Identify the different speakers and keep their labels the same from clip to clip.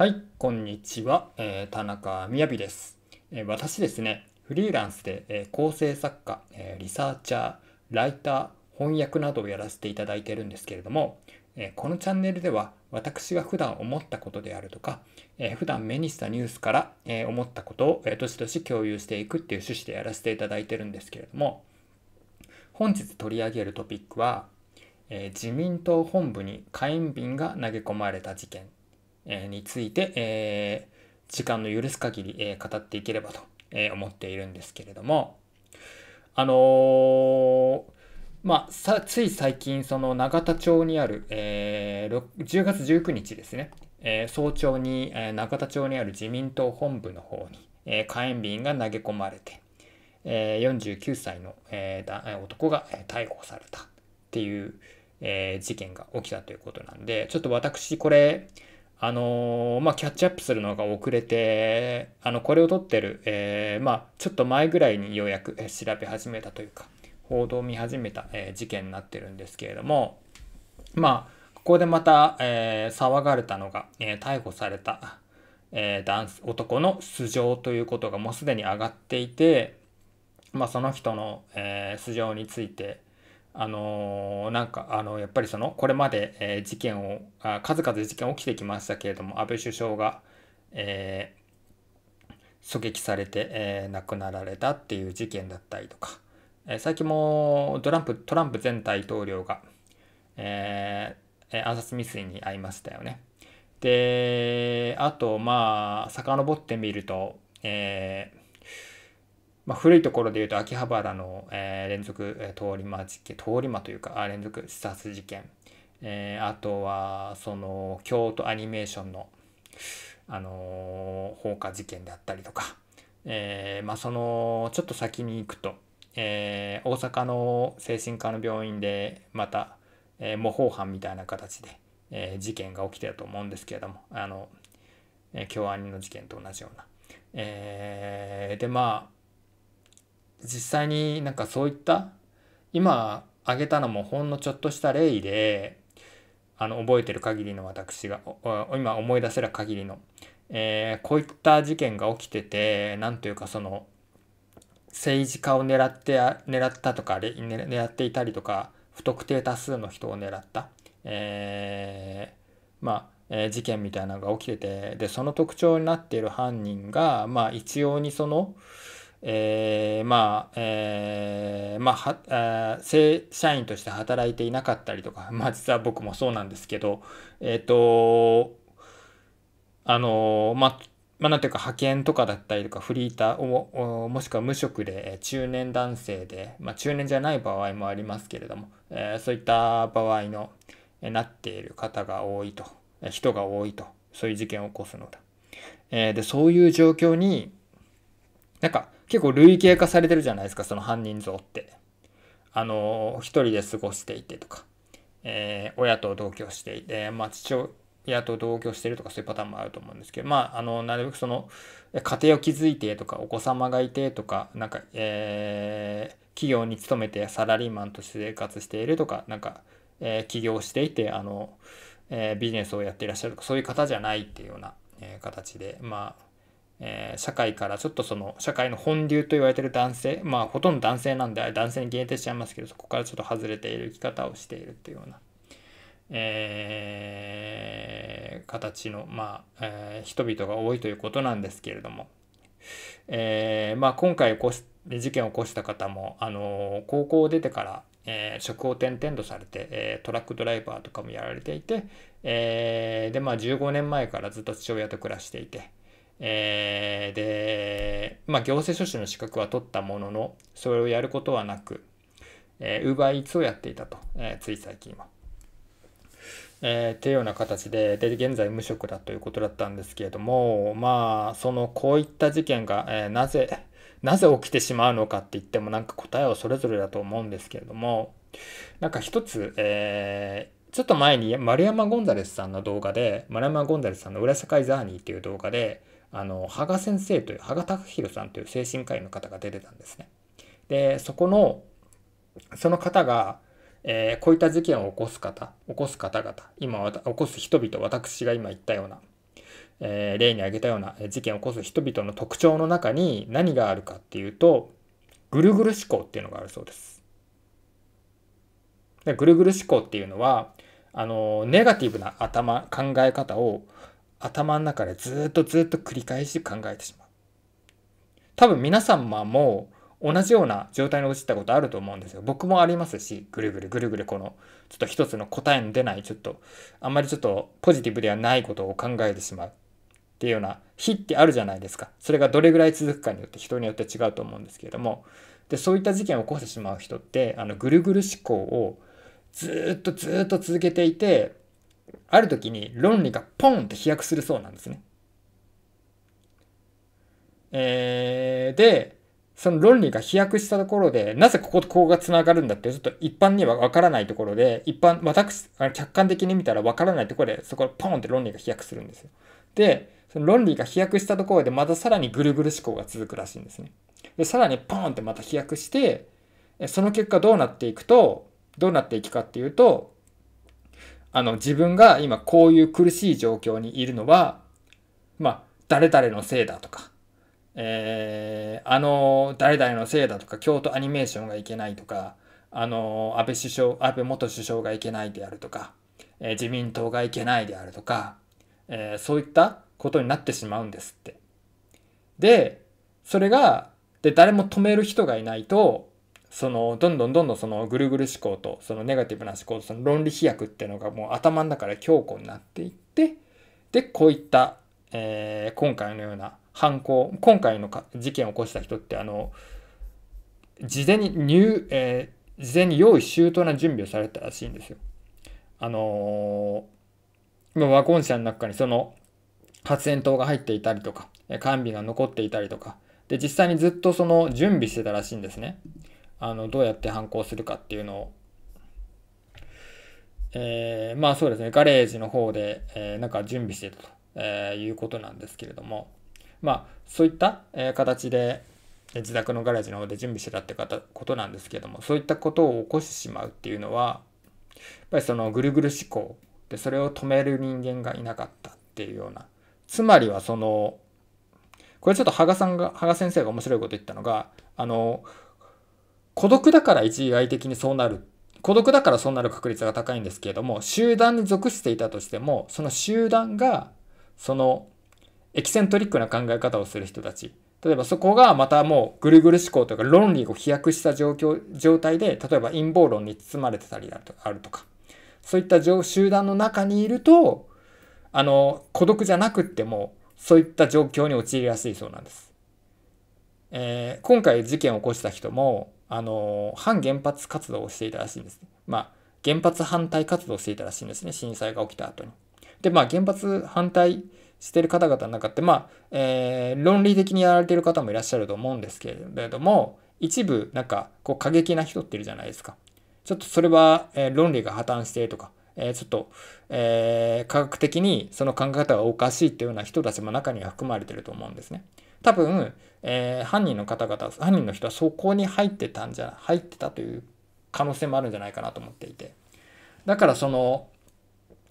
Speaker 1: はい、こんにちは、えー、田中みやびです、えー、私ですね、フリーランスで、えー、構成作家、えリサーチャー、ライター、翻訳などをやらせていただいているんですけれども、えこのチャンネルでは私が普段思ったことであるとか、え普段目にしたニュースから、え思ったことを、えどしどし共有していくっていう趣旨でやらせていただいてるんですけれども、本日取り上げるトピックは、え自民党本部に火炎瓶が投げ込まれた事件について、え時間の許す限り、え語っていければと、え思っているんですけれども、あのー、まあ、さつい最近、その永田町にある、えー、10月19日ですね、えー、早朝に、えー、永田町にある自民党本部の方に、え火炎瓶が投げ込まれて、え49歳の、え男が逮捕されたっていう、え事件が起きたということなんで、ちょっと私、これ、あのー、まあ、キャッチアップするのが遅れて、あの、これを撮ってる、えー、まあ、ちょっと前ぐらいにようやく調べ始めたというか、報道を見始めた、えー、事件になってるんですけれども、まあ、ここでまた、え騒がれたのが、え逮捕された、え男男の素性ということがもうすでに上がっていて、まあ、その人の、え素性について、あのー、なんかあのやっぱりそのこれまで、えー、事件をあ数々事件起きてきましたけれども安倍首相が、えー、狙撃されて、えー、亡くなられたっていう事件だったりとか、えー、最近もトランプトランプ前大統領が、えー、暗殺未遂に遭いましたよね。であとまあ遡ってみると、えー、まあ、古いところで言うと秋葉原の、えー、連続、え通り魔事件通り魔というかあ連続刺殺事件、えー、あとはその京都アニメーションの、あのー、放火事件であったりとか、えーまあ、そのちょっと先に行くと、えー、大阪の精神科の病院でまた、えー、模倣犯みたいな形で、えー、事件が起きてたと思うんですけれどもあの、えー、京アニの事件と同じような。えー、でまあ実際になんかそういった今挙げたのもほんのちょっとした例であの覚えてる限りの私が今思い出せる限りの、えー、こういった事件が起きてて何というかその政治家を狙って狙ったとか狙っていたりとか不特定多数の人を狙った、えー、まあえ事件みたいなのが起きててでその特徴になっている犯人がまあ一様にその、えー、まあ、えー、まあ、は、正社員として働いていなかったりとか、まあ実は僕もそうなんですけど、えっ、ー、と、あの、まあ、まあ、なんていうか派遣とかだったりとかフリーターをもしくは無職で中年男性で、まあ、中年じゃない場合もありますけれども、えー、そういった場合の、えー、なっている方が多いと、え人が多いとそういう事件を起こすのだ、えー、でそういう状況になんか結構類型化されてるじゃないですか、その犯人像って。あの、一人で過ごしていてとか、えー、親と同居していて、まあ、父親と同居してるとかそういうパターンもあると思うんですけど、まあ、あの、なるべくその、家庭を築いてとか、お子様がいてとか、なんか、えー、企業に勤めてサラリーマンとして生活しているとか、なんか、えー、起業していて、あの、えー、ビジネスをやっていらっしゃるとか、そういう方じゃないっていうような、えー、形で、まあ、えー、社会からちょっとその社会の本流と言われてる男性まあほとんど男性なんで男性に限定しちゃいますけどそこからちょっと外れている生き方をしているっていうような、えー、形の、まあえー、人々が多いということなんですけれども、えまあ、今回こう事件を起こした方も、あの高校を出てからえー、職を転々とされて、えー、トラックドライバーとかもやられていて、えー、でまあ15年前からずっと父親と暮らしていて、えー、で、まあ、行政書士の資格は取ったものの、それをやることはなく、えー、バーイーツをやっていたと、えー、つい最近は。えー、っていうような形でで現在無職だということだったんですけれどもまあそのこういった事件が、えー、なぜなぜ起きてしまうのかって言ってもなんか答えはそれぞれだと思うんですけれどもなんか一つ、えー、ちょっと前に丸山ゴンザレスさんの動画で丸山ゴンザレスさんの「裏社会ザーニー」っていう動画であの羽賀先生という羽賀拓弘さんという精神科医の方が出てたんですね。でそこのその方が、えー、こういった事件を起こす方起こす方々今起こす人々私が今言ったような、えー、例に挙げたような事件を起こす人々の特徴の中に何があるかっていうとぐるぐる思考っていうのがあるそうです。でぐるぐる思考っていうのはあのネガティブな頭考え方を頭の中でずっとずっと繰り返し考えてしまう。多分皆さんも同じような状態に陥ったことあると思うんですよ。僕もありますし、ぐるぐるぐるぐるこの、ちょっと一つの答えの出ない、ちょっと、あんまりちょっとポジティブではないことを考えてしまうっていうような日ってあるじゃないですか。それがどれぐらい続くかによって人によって違うと思うんですけれども、で、そういった事件を起こしてしまう人って、あの、ぐるぐる思考をずっとずっと続けていて、ある時に論理がポンって飛躍するそうなんですね。えー、で、その論理が飛躍したところで、なぜこことここが繋がるんだって、ちょっと一般にはわからないところで、一般、私、客観的に見たらわからないところで、そこでポンって論理が飛躍するんですよ。で、その論理が飛躍したところで、またさらにぐるぐる思考が続くらしいんですね。で、さらにポンってまた飛躍して、その結果どうなっていくと、どうなっていくかっていうと、あの、自分が今こういう苦しい状況にいるのは、まあ、誰々のせいだとか、えー、あの、誰々のせいだとか、京都アニメーションがいけないとか、あの、安倍首相、安倍元首相がいけないであるとか、えー、自民党がいけないであるとか、えー、そういったことになってしまうんですって。で、それが、で、誰も止める人がいないと、そのどんどんどんどんそのぐるぐる思考とそのネガティブな思考その論理飛躍っていうのがもう頭の中で強固になっていってでこういった、え今回のような犯行今回のか事件を起こした人ってあの事前に入、え事前に用意周到な準備をされたらしいんですよ。あのワゴン車の中にその発煙筒が入っていたりとか、管備が残っていたりとか、で、実際にずっとその準備してたらしいんですね。あのどうやって反抗するかっていうのを、えー、まあそうですねガレージの方で、えー、なんか準備してたと、えー、いうことなんですけれどもまあそういった、え形で自宅のガレージの方で準備してたってことなんですけれどもそういったことを起こしてしまうっていうのはやっぱりそのぐるぐる思考でそれを止める人間がいなかったっていうようなつまりはそのこれちょっと羽賀さんが羽賀先生が面白いこと言ったのがあの孤独だから一概的にそうなる孤独だからそうなる確率が高いんですけれども集団に属していたとしてもその集団がそのエキセントリックな考え方をする人たち例えばそこがまたもうぐるぐる思考というか論理を飛躍した状況状態で例えば陰謀論に包まれてたりだとあるとかそういった集団の中にいるとあの孤独じゃなくってもそういった状況に陥りやすいそうなんです。えー、今回事件を起こした人もあの、反原発活動をしていたらしいんですね。まあ、原発反対活動をしていたらしいんですね、震災が起きた後に。で、まあ、原発反対してる方々の中って、まあ、えー、論理的にやられてる方もいらっしゃると思うんですけれども、一部、なんか、こう、過激な人っているじゃないですか。ちょっとそれは、えー、論理が破綻してとか、えー、ちょっと、えー、科学的にその考え方がおかしいっていうような人たちも中には含まれてると思うんですね。多分、えー、犯人の方々犯人の人はそこに入ってたんじゃ入ってたという可能性もあるんじゃないかなと思っていてだからその、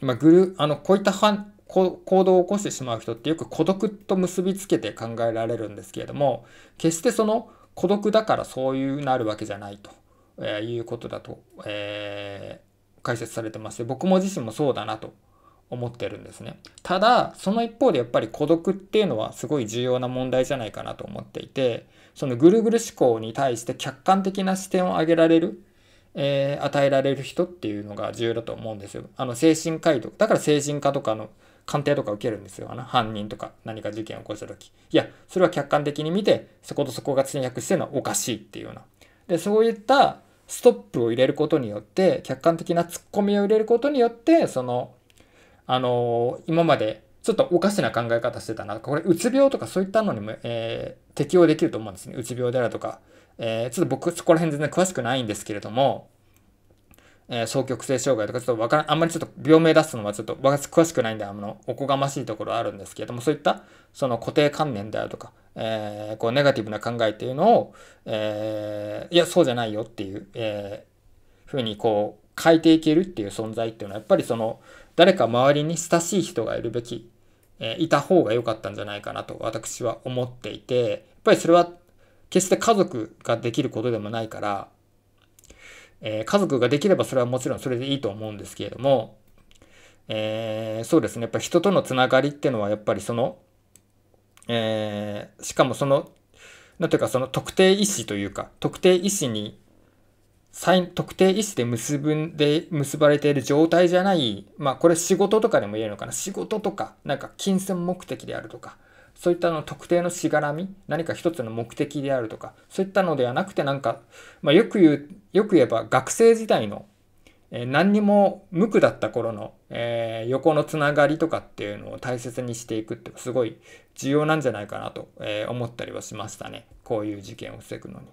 Speaker 1: まあ、グルあのこういった犯行動を起こしてしまう人ってよく孤独と結びつけて考えられるんですけれども決してその孤独だからそういうなるわけじゃないと、えいうことだと、えー、解説されてまして僕も自身もそうだなと思ってるんですね。ただ、その一方でやっぱり孤独っていうのはすごい重要な問題じゃないかなと思っていて、そのぐるぐる思考に対して客観的な視点を上げられる、えー、与えられる人っていうのが重要だと思うんですよ。あの、精神科医とか、だから精神科とかの鑑定とか受けるんですよ。あの、犯人とか何か事件を起こした時。いや、それは客観的に見て、そことそこが通訳してるのはおかしいっていうような。で、そういったストップを入れることによって、客観的なツッコミを入れることによって、そのあのー、今までちょっとおかしな考え方してたなとか、これ、うつ病とかそういったのにも、えー、適用できると思うんですね。うつ病であるとか。えー、ちょっと僕、そこら辺全然詳しくないんですけれども、えー、双極性障害とか、ちょっとわからん、あんまりちょっと病名出すのはちょっと詳しくないんで、あの、おこがましいところあるんですけれども、そういった、その固定観念であるとか、えー、こう、ネガティブな考えっていうのを、えー、いや、そうじゃないよっていう、えー、ふうにこう、変えていけるっていう存在っていうのは、やっぱりその、誰か周りに親しい人がいるべき、えいた方が良かったんじゃないかなと私は思っていて、やっぱりそれは決して家族ができることでもないから、え家族ができればそれはもちろんそれでいいと思うんですけれども、えー、そうですね、やっぱ人とのつながりっていうのはやっぱりその、えー、しかもその、なんていうかその特定意思というか、特定意思に特定意思で結ぶで結ばれている状態じゃない、まあこれ仕事とかでも言えるのかな。仕事とか、なんか金銭目的であるとか、そういったの特定のしがらみ、何か一つの目的であるとか、そういったのではなくてなんか、まあ、よく言う、よく言えば学生時代の、えー、何にも無垢だった頃の、えー、横のつながりとかっていうのを大切にしていくってすごい重要なんじゃないかなと、えー、思ったりはしましたね。こういう事件を防ぐのに。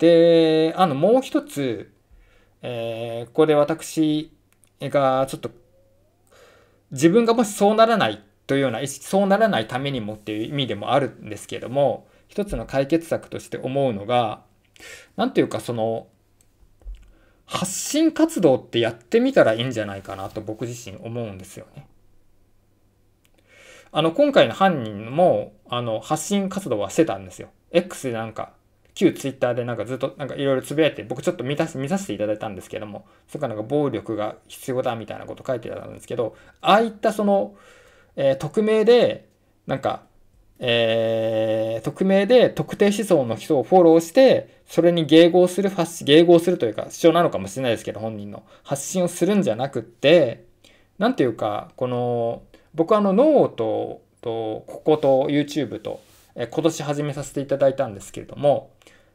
Speaker 1: で、あの、もう一つ、えー、ここで私がちょっと、自分がもしそうならないというような意識、そうならないためにもっていう意味でもあるんですけれども、一つの解決策として思うのが、なんていうかその、発信活動ってやってみたらいいんじゃないかなと僕自身思うんですよね。あの、今回の犯人も、あの、発信活動はしてたんですよ。X でなんか、旧ツイッターでなんかずっとなんかいろいろつぶやいて、僕ちょっと見た見させていただいたんですけども、そっかなんか暴力が必要だみたいなこと書いてたんですけど、ああいったその、えー、匿名で、なんか、えー、匿名で特定思想の人をフォローして、それに迎合する発信、迎合するというか、主張なのかもしれないですけど、本人の発信をするんじゃなくって、何ていうか、この、僕はあの、ノートと、ここと YouTube と、え今年始めさせていただいたんですけれども、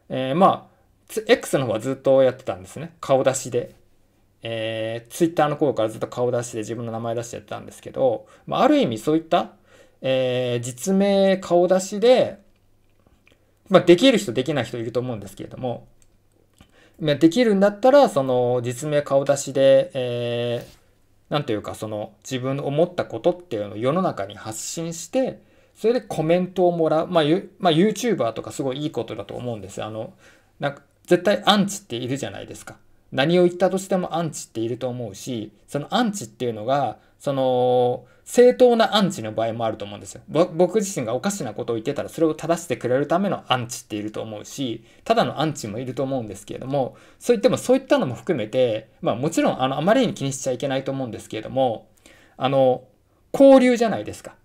Speaker 1: えー、まあ、X の方はずっとやってたんですね。顔出しで。えー、Twitter の頃からずっと顔出しで自分の名前出してやってたんですけど、まあ、ある意味そういった、えー、実名顔出しで、まあ、できる人できない人いると思うんですけれども、できるんだったら、その実名顔出しで、えー、なんというかその自分の思ったことっていうのを世の中に発信して、それでコメントをもらう、まあ、まあ、YouTuber とかすごいいいことだと思うんですあのなんか絶対アンチっているじゃないですか何を言ったとしてもアンチっていると思うしそのアンチっていうのがその正当なアンチの場合もあると思うんですよ僕自身がおかしなことを言ってたらそれを正してくれるためのアンチっていると思うしただのアンチもいると思うんですけれどもそう言ってもそういったのも含めて、まあ、もちろんあのあまりに気にしちゃいけないと思うんですけれどもあの交流じゃないですか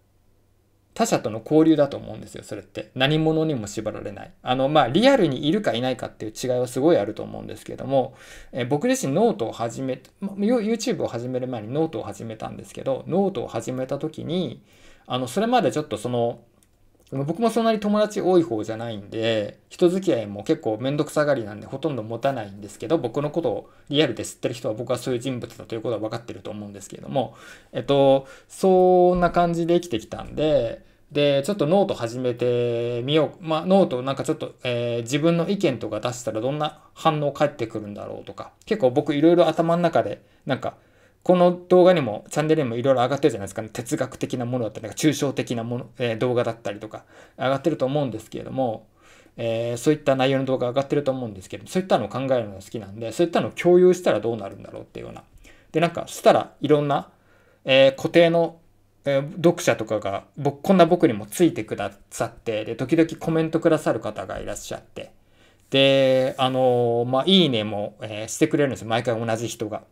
Speaker 1: 他者との交流だと思うんですよ、それって。何者にも縛られない。あの、まあ、リアルにいるかいないかっていう違いはすごいあると思うんですけども、え僕自身ノートを始め、YouTube を始める前にノートを始めたんですけど、ノートを始めた時に、あの、それまでちょっとその、僕もそんなに友達多い方じゃないんで、人付き合いも結構めんどくさがりなんでほとんど持たないんですけど、僕のことをリアルで知ってる人は僕はそういう人物だということは分かってると思うんですけれども、えっと、そんな感じで生きてきたんで、で、ちょっとノート始めてみよう。まあ、ノートなんかちょっと、えー、自分の意見とか出したらどんな反応返ってくるんだろうとか、結構僕いろいろ頭の中で、なんか、この動画にもチャンネルにもいろいろ上がってるじゃないですか、ね、哲学的なものだったり、か抽象的なもの、えー、動画だったりとか、上がってると思うんですけれども、えー、そういった内容の動画上がってると思うんですけど、そういったのを考えるのが好きなんで、そういったのを共有したらどうなるんだろうっていうような。で、なんか、したらいろんな、えー、固定のえ読者とかが僕こんな僕にもついてくださってで時々コメントくださる方がいらっしゃってであのー、まあいいねも、えー、してくれるんですよ毎回同じ人が。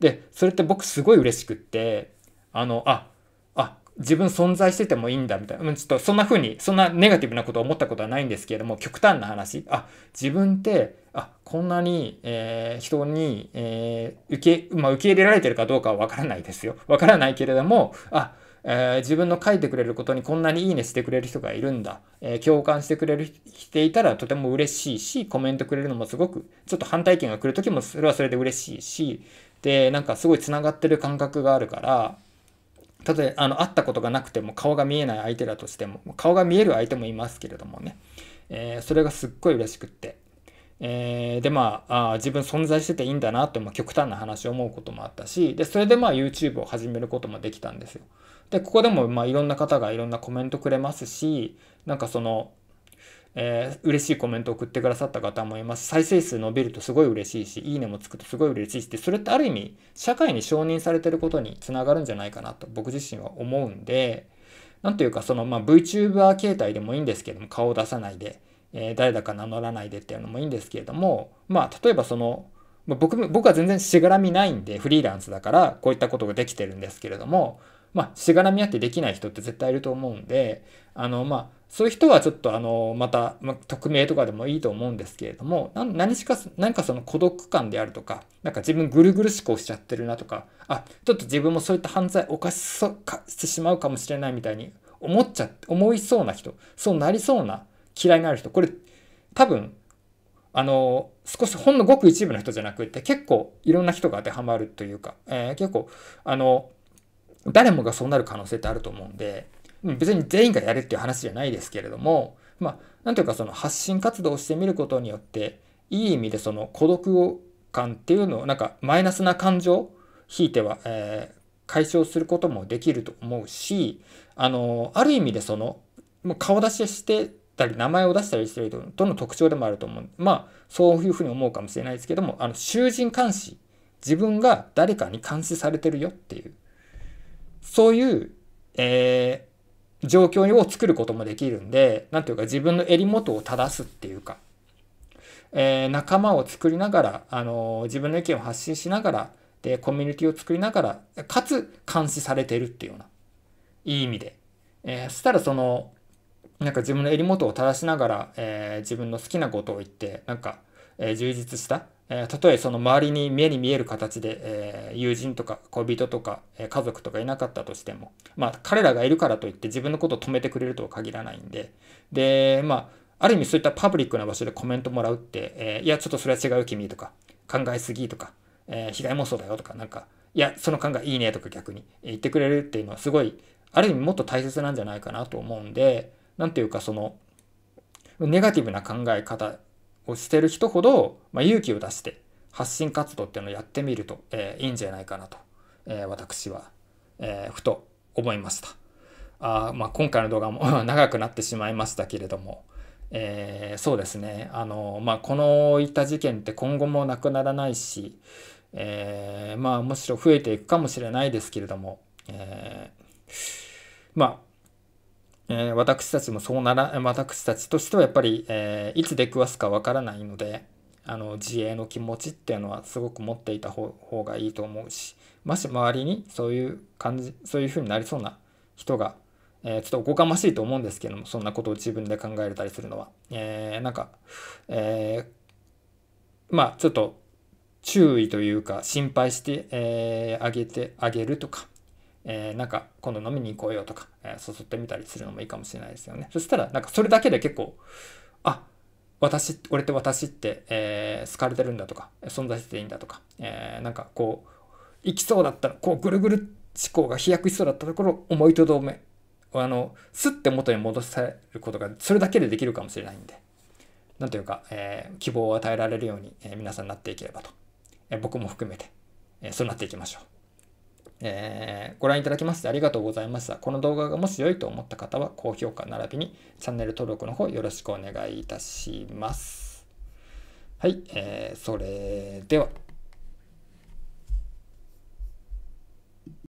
Speaker 1: でそれって僕すごい嬉しくってあのああ自分存在しててもいいんだみたいな、うん、ちょっとそんな風にそんなネガティブなことを思ったことはないんですけれども極端な話あ自分ってあこんなに、えー、人に、えー、受けまあ、受け入れられてるかどうかは分からないですよ分からないけれどもあえー、自分の書いてくれることにこんなにいいねしてくれる人がいるんだ、えー、共感してくれる、していたらとても嬉しいし、コメントくれるのもすごく、ちょっと反対意見が来るときもそれはそれで嬉しいし、で、なんかすごい繋がってる感覚があるから、たとえ、あの、会ったことがなくても顔が見えない相手だとしても、顔が見える相手もいますけれどもね、えー、それがすっごい嬉しくって、えー、でまああ自分存在してていいんだなって、まあ、極端な話を思うこともあったしでそれでまあ YouTube を始めることもできたんですよ。で、ここでもまあいろんな方がいろんなコメントくれますし、なんかその、えー、嬉しいコメントを送ってくださった方もいます。再生数伸びるとすごい嬉しいし、いいねもつくとすごい嬉しいしって、それってある意味、社会に承認されてることにつながるんじゃないかなと僕自身は思うんで、なんというかその、まあ、VTuber 形態でもいいんですけども、顔を出さないで、えー、誰だか名乗らないでっていうのもいいんですけれども、まあ、例えばその、まあ、僕僕は全然しがらみないんで、フリーランスだから、こういったことができてるんですけれども、まあ、しがらみ合ってできない人って絶対いると思うんで、あの、まあ、そういう人はちょっとあの、また、まあ、匿名とかでもいいと思うんですけれども、何しか、何かその孤独感であるとか、なんか自分ぐるぐる思考しちゃってるなとか、あ、ちょっと自分もそういった犯罪を犯しそうか、してしまうかもしれないみたいに思っちゃ、思いそうな人、そうなりそうな、嫌いのある人、これ、多分、あの、少しほんのごく一部の人じゃなくて、結構いろんな人が当てはまるというか、えー、結構、あの、誰もがそうなる可能性ってあると思うんで、別に全員がやるっていう話じゃないですけれども、まあ、なんていうかその発信活動をしてみることによって、いい意味でその孤独感っていうのを、なんかマイナスな感情、ひいては、えー、解消することもできると思うし、あのー、ある意味でその、もう顔出ししてたり、名前を出したりしてる人との特徴でもあると思う。まあ、そういうふうに思うかもしれないですけども、あの、囚人監視。自分が誰かに監視されてるよっていう。そういう、えー、状況を作ることもできるんで、なんていうか自分の襟元を正すっていうか、えー、仲間を作りながら、あのー、自分の意見を発信しながら、で、コミュニティを作りながら、かつ監視されてるっていうような、いい意味で。えー、そしたらその、なんか自分の襟元を正しながら、えー、自分の好きなことを言って、なんか、え充実したえたとえその周りに目に見える形で、え友人とか恋人とか、え家族とかいなかったとしても、まあ、彼らがいるからといって自分のことを止めてくれるとは限らないんで、で、まあ、ある意味そういったパブリックな場所でコメントもらうって、えいや、ちょっとそれは違う君とか、考えすぎとか、え被害もそうだよとか、なんか、いや、その考えいいねとか逆に言ってくれるっていうのはすごい、ある意味もっと大切なんじゃないかなと思うんで、何ていうかその、ネガティブな考え方をしてる人ほど、まあ、勇気を出して発信活動っていうのをやってみると、えー、いいんじゃないかなと、えー、私は、えー、ふと思いました。あまあ、今回の動画も 長くなってしまいましたけれども、えー、そうですねあの、まあ、このいった事件って今後もなくならないし、えー、まあむしろ増えていくかもしれないですけれども、えー、まあえー、私たちもそうなら、私たちとしてはやっぱり、えー、いつ出くわすかわからないので、あの、自衛の気持ちっていうのはすごく持っていた方方がいいと思うし、もし周りにそういう感じ、そういう風になりそうな人が、えー、ちょっとおこがましいと思うんですけども、そんなことを自分で考えれたりするのは。えー、なんか、えー、まあ、ちょっと注意というか、心配して、えあげてあげるとか、えー、なんか今度飲みに行こうよとか、えー、誘ってみたりするのもいいかもしれないですよね。そしたらなんかそれだけで結構、あ、私、俺って私って、えー、好かれてるんだとか、存在していいんだとか、えー、なんかこう、行きそうだったら、こうぐるぐる思考が飛躍しそうだったところ、思いとどめ、あの、すって元に戻されることが、それだけでできるかもしれないんで、なんというか、えー、希望を与えられるように、え皆さんなっていければと、え僕も含めて、えそうなっていきましょう。えー、ご覧いただきましてありがとうございました。この動画がもし良いと思った方は高評価並びにチャンネル登録の方よろしくお願いいたします。はい、えー、それでは。